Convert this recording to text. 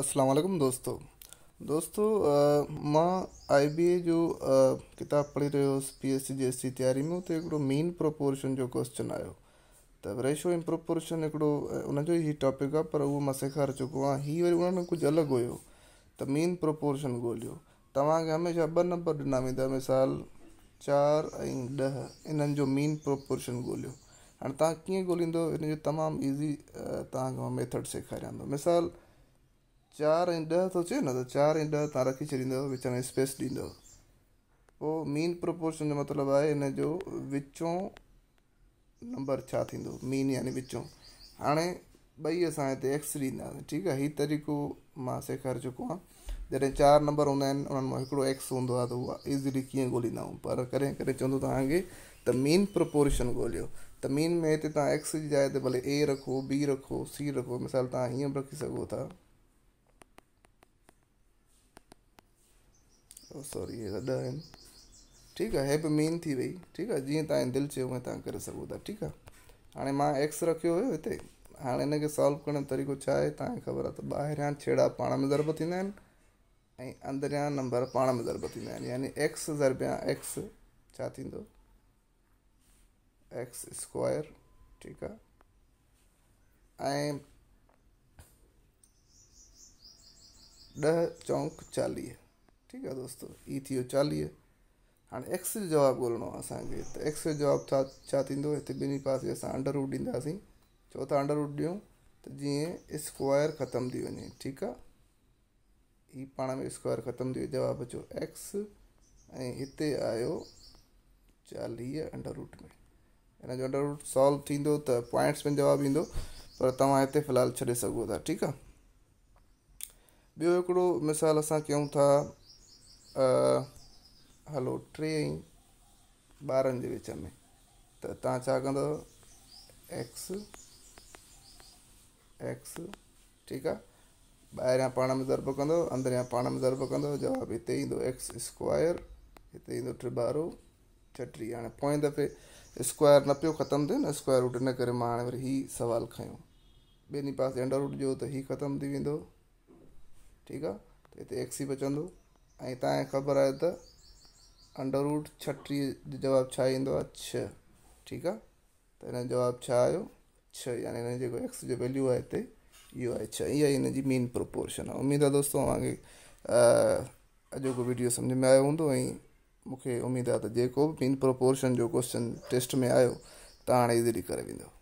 अस्सलाम वालेकुम दोस्तों दोस्तों मां आईबीए जो किताब पढ़ी रहियो हुउसि P S C J S C तयारी में हुते हिकिड़ो मेन प्रोपोर्शन जो क्वेश्चन आयो त रेशो इम्प्रोपोर्शन हिकिड़ो उनजो ई टॉपिक आहे पर उहो मां सेखारे चुको आहियां ही वरी उन में कुझु अलॻि हुयो त मेन प्रोपोर्शन ॻोल्हियो तव्हांखे हमेशह ॿ नंबर ॾिना वेंदा मिसाल चारि ऐं ॾह इन्हनि जो मेन प्रोपोर्शन ॻोल्हियो हाणे तव्हां कीअं ॻोल्हींदव इन जो तमामु ईज़ी तव्हांखे मां मेथड सेखारियां थो मिसाल चारि ऐं ॾह थो चए न त चारि ऐं ॾह तव्हां रखी छॾींदव विच में स्पेस ॾींदव पोइ मीन प्रपोर्शन जो मतिलबु आहे हिन जो विचों नंबर छा थींदो मीन यानी विचों हाणे ॿई असां हिते एक्स ॾींदा ठीकु आहे हीअ तरीक़ो मां सेखारे चुको आहियां जॾहिं चारि नंबर हूंदा आहिनि उन्हनि मां हिकिड़ो एक्स हूंदो आहे त उहा ईज़ीली कीअं ॻोल्हींदा आहियूं पर कॾहिं कॾहिं चवंदो तव्हांखे त मीन प्रपोर्शन ॻोल्हियो त मीन में हिते तव्हां एक्स जी जाए त भले ए रखो बी रखो सी रखो मिसाल तव्हां रखी सघो सॉरी इहे ॾह आहिनि ठीकु आहे हीअ बि मेन थी वई ठीकु आहे जीअं तव्हांजी दिलि चयो तव्हां करे सघो था ठीकु आहे हाणे मां एक्स रखियो हुयो हिते हाणे हिनखे सॉल्व करण जो तरीक़ो छा आहे तव्हांखे ख़बर आहे त ॿाहिरियां छेड़ा पाण में दरब थींदा आहिनि ऐं अंदरियां नंबर पाण में दरबद थींदा आहिनि यानी एक्स ज़रबिया एक्स छा थींदो एक्स स्क्वायर ठीकु आहे ऐं ॾह चौंक चालीह ठीकु आहे दोस्तो हीउ थी वियो चालीह हाणे एक्स जो जवाबु ॻोल्हणो आहे असांखे त एक्स जो जवाबु छा छा थींदो हिते ॿिनि पासे असां अंडरवूट ॾींदासीं चओ था अंडरवुट ॾियूं त जीअं स्क्वायर ख़तमु थी वञे ठीकु आहे हीउ पाण में स्क्वायर ख़तम थी वियो जवाबु एक्स ऐं हिते आयो चालीह अंडर रूट में हिन जो अंडर रूट सॉल्व थींदो त पॉइंट्स में जवाबु ईंदो पर तव्हां हिते फ़िलहालु छॾे सघो था ठीकु आहे मिसाल असां कयूं था हलो टे ॿारनि जे विच में त तव्हां छा कंदव एक्स एक्स ठीकु आहे ॿाहिरियां पाण में दर्ब कंदो अंदरियां पाण में ज़रब कंदो जवाबु हिते ईंदो एक्स स्क्वायर हिते ईंदो टे छटीह हाणे पोएं दफ़े स्क्वायर न पियो ख़तमु थिए न स्क्वायर रूट इन करे मां हाणे वरी इहो सुवाल खयों ॿिन्ही पासे अंडर रूट जो त ई ख़तमु थी वेंदो ठीकु आहे त हिते एक्स ई बचंदो ऐं तव्हांखे ख़बर आहे त रूट छटीह जो जवाबु छा ईंदो आहे छह ठीकु आहे त हिन जवाबु छा आयो छह हिन जेको एक्स जो वैल्यू आहे हिते इहो आहे छह इहा ई मेन प्रपोर्शन आहे उमेदु आहे दोस्तो अगरि अॼोको वीडियो सम्झ में आयो हूंदो ऐं मूंखे उमेदु आहे त जेको बि मेन प्रोपोर्शन जो क्वेश्चन टेस्ट में आयो हाणे करे